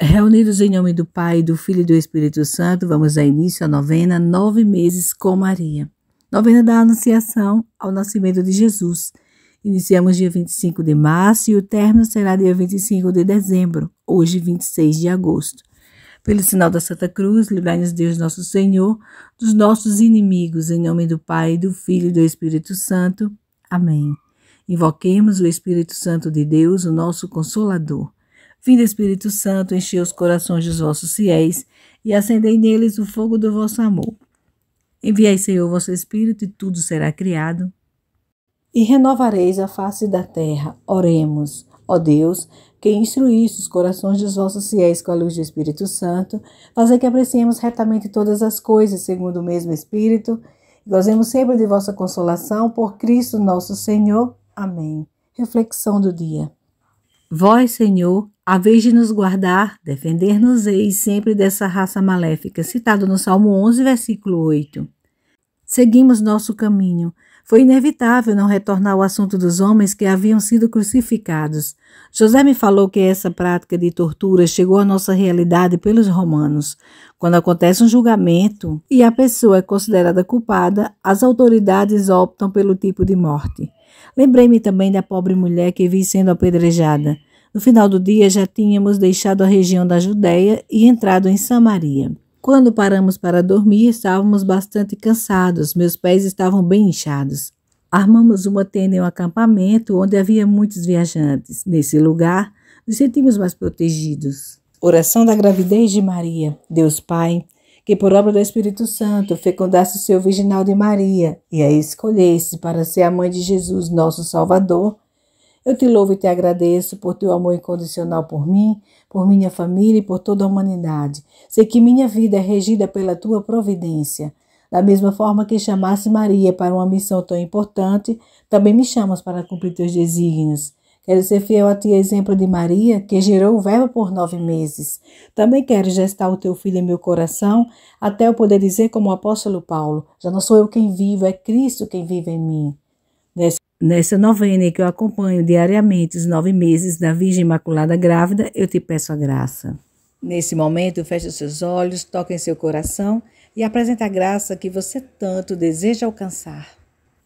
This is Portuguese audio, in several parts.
Reunidos em nome do Pai, do Filho e do Espírito Santo, vamos dar início à novena Nove Meses com Maria. Novena da Anunciação ao Nascimento de Jesus. Iniciamos dia 25 de março e o término será dia 25 de dezembro, hoje 26 de agosto. Pelo sinal da Santa Cruz, livrai-nos Deus nosso Senhor dos nossos inimigos, em nome do Pai, do Filho e do Espírito Santo. Amém. Invoquemos o Espírito Santo de Deus, o nosso Consolador do Espírito Santo, enchei os corações dos vossos fiéis e acendei neles o fogo do vosso amor. Enviai, Senhor, vosso Espírito, e tudo será criado. E renovareis a face da terra. Oremos. Ó Deus, que instruísse os corações dos vossos fiéis com a luz do Espírito Santo, fazer que apreciemos retamente todas as coisas segundo o mesmo Espírito, e gozemos sempre de vossa consolação por Cristo nosso Senhor. Amém. Reflexão do dia. Vós, Senhor, vez de nos guardar, defender-nos-eis sempre dessa raça maléfica, citado no Salmo 11, versículo 8. Seguimos nosso caminho. Foi inevitável não retornar ao assunto dos homens que haviam sido crucificados. José me falou que essa prática de tortura chegou à nossa realidade pelos romanos. Quando acontece um julgamento e a pessoa é considerada culpada, as autoridades optam pelo tipo de morte. Lembrei-me também da pobre mulher que vi sendo apedrejada. No final do dia já tínhamos deixado a região da Judéia e entrado em Samaria. Quando paramos para dormir, estávamos bastante cansados, meus pés estavam bem inchados. Armamos uma tenda em um acampamento onde havia muitos viajantes. Nesse lugar, nos sentimos mais protegidos. Oração da gravidez de Maria. Deus Pai, que por obra do Espírito Santo fecundasse o seu virginal de Maria e a escolhesse para ser a mãe de Jesus, nosso Salvador eu te louvo e te agradeço por teu amor incondicional por mim, por minha família e por toda a humanidade. Sei que minha vida é regida pela tua providência. Da mesma forma que chamasse Maria para uma missão tão importante, também me chamas para cumprir teus desígnios. Quero ser fiel a ti, exemplo de Maria, que gerou o verbo por nove meses. Também quero gestar o teu filho em meu coração, até eu poder dizer como o apóstolo Paulo, já não sou eu quem vivo, é Cristo quem vive em mim. Nesse Nessa novena que eu acompanho diariamente os nove meses da Virgem Imaculada Grávida, eu te peço a graça. Nesse momento, feche seus olhos, toque em seu coração e apresente a graça que você tanto deseja alcançar.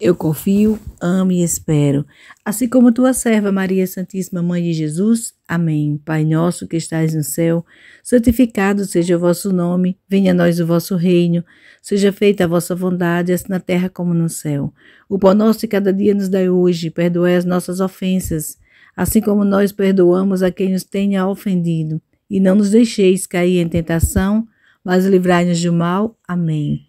Eu confio, amo e espero. Assim como tua serva Maria Santíssima, Mãe de Jesus. Amém. Pai nosso que estais no céu, santificado seja o vosso nome. Venha a nós o vosso reino. Seja feita a vossa vontade, assim na terra como no céu. O pão nosso de cada dia nos dai hoje. Perdoai as nossas ofensas, assim como nós perdoamos a quem nos tenha ofendido. E não nos deixeis cair em tentação, mas livrai-nos do mal. Amém.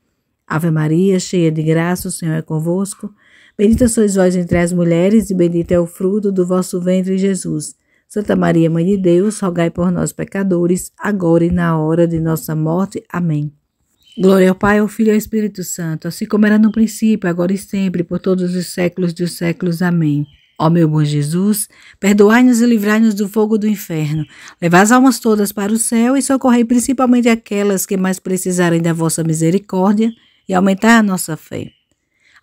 Ave Maria, cheia de graça, o Senhor é convosco. Bendita sois vós entre as mulheres, e bendito é o fruto do vosso ventre, Jesus. Santa Maria, Mãe de Deus, rogai por nós, pecadores, agora e na hora de nossa morte. Amém. Glória ao Pai, ao Filho e ao Espírito Santo, assim como era no princípio, agora e sempre, por todos os séculos dos séculos. Amém. Ó meu bom Jesus, perdoai-nos e livrai-nos do fogo do inferno. Levai as almas todas para o céu e socorrei principalmente aquelas que mais precisarem da vossa misericórdia e aumentar a nossa fé.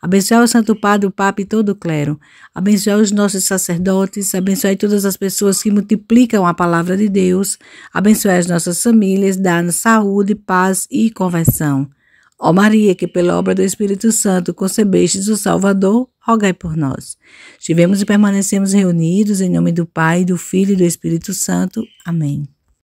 Abençoai o Santo Padre, o Papa e todo o clero. Abençoai os nossos sacerdotes. Abençoai todas as pessoas que multiplicam a palavra de Deus. Abençoai as nossas famílias. dando nos saúde, paz e conversão. Ó Maria, que pela obra do Espírito Santo concebeste o Salvador, rogai por nós. Estivemos e permanecemos reunidos em nome do Pai, do Filho e do Espírito Santo. Amém.